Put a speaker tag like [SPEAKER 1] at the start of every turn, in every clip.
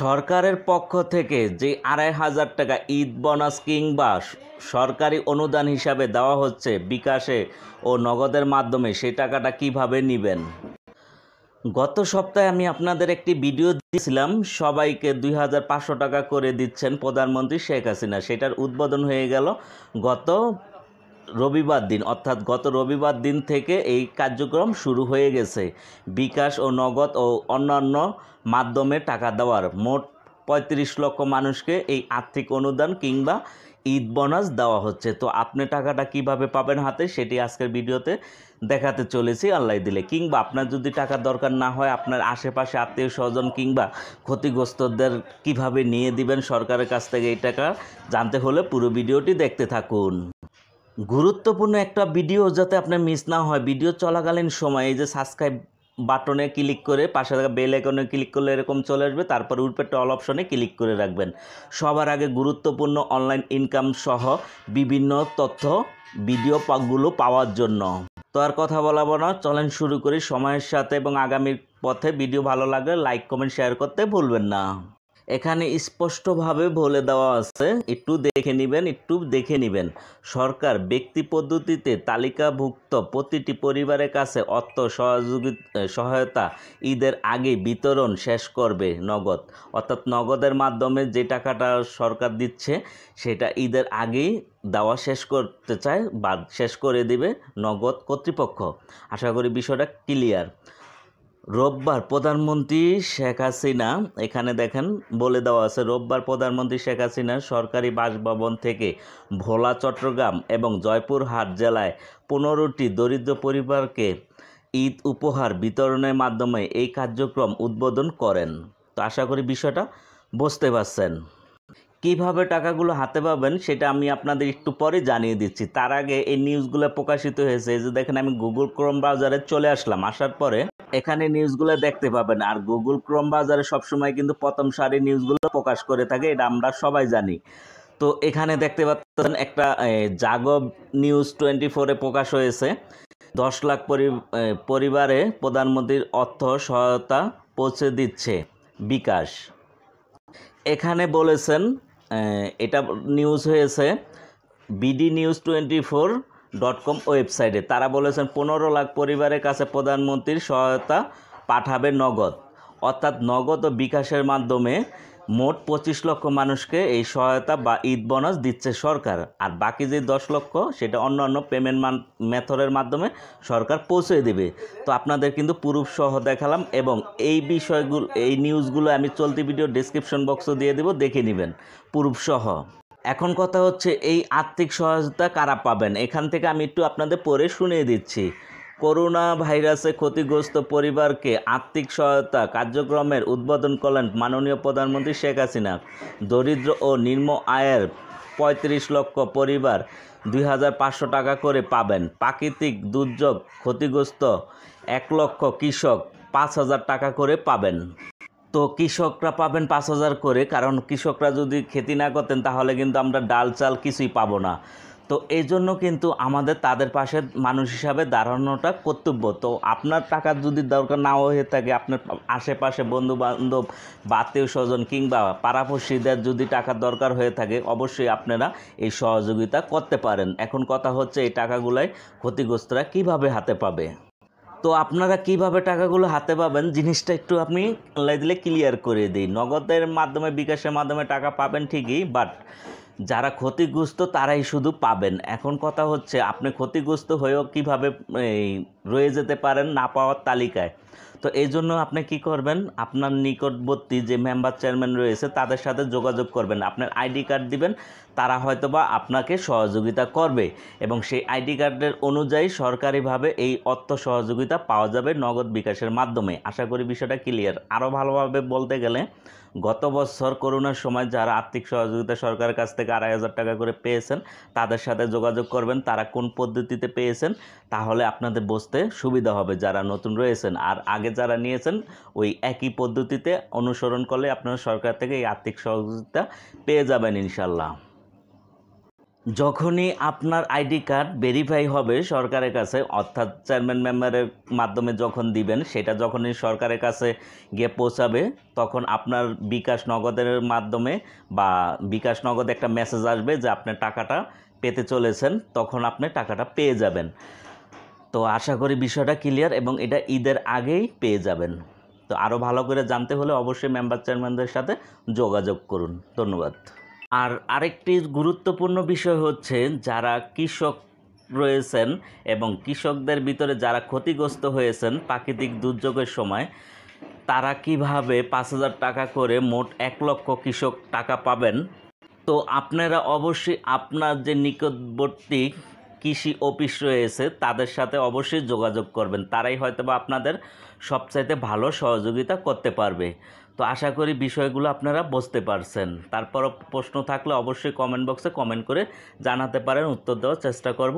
[SPEAKER 1] সরকারের পক্ষ থেকে যে আড়াই হাজার টাকা ঈদ বোনাস কিংবা সরকারি অনুদান হিসাবে দেওয়া হচ্ছে বিকাশে ও নগদের মাধ্যমে সেই টাকাটা কিভাবে নেবেন গত সপ্তাহে আমি আপনাদের একটি ভিডিও দিয়েছিলাম সবাইকে দুই টাকা করে দিচ্ছেন প্রধানমন্ত্রী শেখ হাসিনা সেটার উদ্বোধন হয়ে গেল গত রবিবার দিন অর্থাৎ গত রবিবার দিন থেকে এই কার্যক্রম শুরু হয়ে গেছে বিকাশ ও নগদ ও অন্যান্য মাধ্যমে টাকা দেওয়ার মোট পঁয়ত্রিশ লক্ষ মানুষকে এই আর্থিক অনুদান কিংবা ঈদ বোনাস দেওয়া হচ্ছে তো আপনি টাকাটা কিভাবে পাবেন হাতে সেটি আজকের ভিডিওতে দেখাতে চলেছি আল্লাহ দিলে কিংবা আপনার যদি টাকা দরকার না হয় আপনার আশেপাশে আত্মীয় স্বজন কিংবা ক্ষতিগ্রস্তদের কিভাবে নিয়ে দিবেন সরকারের কাছ থেকে এই টাকা জানতে হলে পুরো ভিডিওটি দেখতে থাকুন গুরুত্বপূর্ণ একটা ভিডিও যাতে আপনার মিস না হয় ভিডিও চলাকালীন সময় এই যে সাবস্ক্রাইব বাটনে ক্লিক করে পাশে থাকা বেল আইকনে ক্লিক করলে এরকম চলে আসবে তারপর উপরে টল অপশনে ক্লিক করে রাখবেন সবার আগে গুরুত্বপূর্ণ অনলাইন ইনকাম সহ বিভিন্ন তথ্য ভিডিও পাকগুলো পাওয়ার জন্য তো আর কথা বলা না চলেন শুরু করি সময়ের সাথে এবং আগামীর পথে ভিডিও ভালো লাগলে লাইক কমেন্ট শেয়ার করতে ভুলবেন না এখানে স্পষ্টভাবে বলে দেওয়া আছে একটু দেখে নেবেন একটু দেখে নেবেন সরকার ব্যক্তি পদ্ধতিতে তালিকাভুক্ত প্রতিটি পরিবারের কাছে অর্থ সহযোগী সহায়তা ঈদের আগে বিতরণ শেষ করবে নগদ অর্থাৎ নগদের মাধ্যমে যে টাকাটা সরকার দিচ্ছে সেটা ঈদের আগেই দেওয়া শেষ করতে চায় বা শেষ করে দিবে নগদ কর্তৃপক্ষ আশা করি বিষয়টা ক্লিয়ার রোববার প্রধানমন্ত্রী শেখ হাসিনা এখানে দেখেন বলে দেওয়া আছে রোববার প্রধানমন্ত্রী শেখ হাসিনা সরকারি বাসভবন থেকে ভোলা চট্টগ্রাম এবং জয়পুরহাট জেলায় পনেরোটি দরিদ্র পরিবারকে ঈদ উপহার বিতরণের মাধ্যমে এই কার্যক্রম উদ্বোধন করেন তো আশা করি বিষয়টা বুঝতে পারছেন কিভাবে টাকাগুলো হাতে পাবেন সেটা আমি আপনাদের একটু পরে জানিয়ে দিচ্ছি তার আগে এই নিউজগুলো প্রকাশিত হয়েছে যে দেখেন আমি গুগল ক্রোম ব্রাউজারে চলে আসলাম আসার পরে এখানে নিউজগুলো দেখতে পাবেন আর গুগল ক্রোম বাজারে সবসময় কিন্তু প্রথম সারি নিউজগুলো প্রকাশ করে থাকে এটা আমরা সবাই জানি তো এখানে দেখতে পাচ্ছেন একটা জাগব নিউজ টোয়েন্টি ফোরে প্রকাশ হয়েছে দশ লাখ পরিবারে প্রধানমন্ত্রীর অর্থ সহায়তা পৌঁছে দিচ্ছে বিকাশ এখানে বলেছেন এটা নিউজ হয়েছে BD news twenty four dot com ওয়েবসাইটে তারা বলেছেন পনেরো লাখ পরিবারের কাছে প্রধানমন্ত্রীর সহায়তা পাঠাবে নগদ অর্থাৎ নগদ ও বিকাশের মাধ্যমে মোট পঁচিশ লক্ষ মানুষকে এই সহায়তা বা ঈদ বোনাস দিচ্ছে সরকার আর বাকি যে দশ লক্ষ সেটা অন্য অন্য পেমেন্ট মেথডের মাধ্যমে সরকার পৌঁছে দেবে তো আপনাদের কিন্তু প্রুফ সহ দেখালাম এবং এই বিষয়গুলো এই নিউজগুলো আমি চলতি ভিডিও ডিসক্রিপশন বক্সও দিয়ে দেব দেখে নেবেন প্রুফ সহ এখন কথা হচ্ছে এই আর্থিক সহায়তা কারা পাবেন এখান থেকে আমি একটু আপনাদের পরে শুনিয়ে দিচ্ছি করোনা ভাইরাসে ক্ষতিগ্রস্ত পরিবারকে আর্থিক সহায়তা কার্যক্রমের উদ্বোধন করলেন মাননীয় প্রধানমন্ত্রী শেখ হাসিনা দরিদ্র ও নিম্ন আয়ের পঁয়ত্রিশ লক্ষ পরিবার দুই টাকা করে পাবেন প্রাকৃতিক দুর্যোগ ক্ষতিগ্রস্ত এক লক্ষ কৃষক পাঁচ হাজার টাকা করে পাবেন তো কৃষকরা পাবেন পাঁচ হাজার করে কারণ কৃষকরা যদি খেতি না করতেন তাহলে কিন্তু আমরা ডাল চাল কিছুই পাবো না তো এই জন্য কিন্তু আমাদের তাদের পাশে মানুষ হিসাবে দাঁড়ানোটা কর্তব্য তো আপনার টাকা যদি দরকার নাও হয়ে থাকে আপনার আশেপাশে বন্ধু বান্ধব আত্মীয় স্বজন কিংবা পাড়াপড়শিদের যদি টাকা দরকার হয়ে থাকে অবশ্যই আপনারা এই সহযোগিতা করতে পারেন এখন কথা হচ্ছে এই টাকাগুলাই ক্ষতিগ্রস্তরা কিভাবে হাতে পাবে তো আপনারা কিভাবে টাকাগুলো হাতে পাবেন জিনিসটা একটু আপনি আল্লাহ দিলে ক্লিয়ার করে দিই নগদের মাধ্যমে বিকাশের মাধ্যমে টাকা পাবেন ঠিকই বাট যারা ক্ষতিগ্রস্ত তারাই শুধু পাবেন এখন কথা হচ্ছে আপনি ক্ষতিগ্রস্ত হয়েও কিভাবে রয়ে যেতে পারেন না পাওয়ার তালিকায় তো এই জন্য আপনি কি করবেন আপনার নিকটবর্তী যে মেম্বার চেয়ারম্যান রয়েছে তাদের সাথে যোগাযোগ করবেন আপনার আইডি কার্ড দিবেন তারা হয়তোবা আপনাকে সহযোগিতা করবে এবং সেই আইডি কার্ডের অনুযায়ী সরকারিভাবে এই অর্থ সহযোগিতা পাওয়া যাবে নগদ বিকাশের মাধ্যমে আশা করি বিষয়টা ক্লিয়ার আরও ভালোভাবে বলতে গেলে গত বছর করোনার সময় যারা আর্থিক সহযোগিতা সরকারের কাছ থেকে আড়াই হাজার টাকা করে পেয়েছেন তাদের সাথে যোগাযোগ করবেন তারা কোন পদ্ধতিতে পেয়েছেন তাহলে আপনাদের বসতে সুবিধা হবে যারা নতুন রয়েছেন আর আগে যারা নিয়েছেন ওই একই পদ্ধতিতে অনুসরণ করলে আপনারা সরকার থেকে এই আর্থিক সহযোগিতা পেয়ে যাবেন ইনশাল্লাহ যখনই আপনার আইডি কার্ড ভেরিফাই হবে সরকারের কাছে অর্থাৎ চেয়ারম্যান মেম্বারের মাধ্যমে যখন দিবেন সেটা যখনই সরকারের কাছে গিয়ে পৌঁছাবে তখন আপনার বিকাশ নগদের মাধ্যমে বা বিকাশ নগদ একটা মেসেজ আসবে যে আপনার টাকাটা পেতে চলেছেন তখন আপনি টাকাটা পেয়ে যাবেন তো আশা করি বিষয়টা ক্লিয়ার এবং এটা ঈদের আগেই পেয়ে যাবেন তো আরও ভালো করে জানতে হলে অবশ্যই মেম্বার চেয়ারম্যানদের সাথে যোগাযোগ করুন ধন্যবাদ আর আরেকটি গুরুত্বপূর্ণ বিষয় হচ্ছে যারা কৃষক রয়েছেন এবং কৃষকদের ভিতরে যারা ক্ষতিগ্রস্ত হয়েছেন প্রাকৃতিক দুর্যোগের সময় তারা কিভাবে পাঁচ হাজার টাকা করে মোট এক লক্ষ কৃষক টাকা পাবেন তো আপনারা অবশ্যই আপনার যে নিকটবর্তী কৃষি অফিস রয়েছে তাদের সাথে অবশ্যই যোগাযোগ করবেন তারাই হয়তো বা আপনাদের সবচাইতে ভালো সহযোগিতা করতে পারবে তো আশা করি বিষয়গুলো আপনারা বুঝতে পারছেন তারপরও প্রশ্ন থাকলে অবশ্যই কমেন্ট বক্সে কমেন্ট করে জানাতে পারেন উত্তর দেওয়ার চেষ্টা করব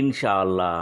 [SPEAKER 1] ইনশাআল্লাহ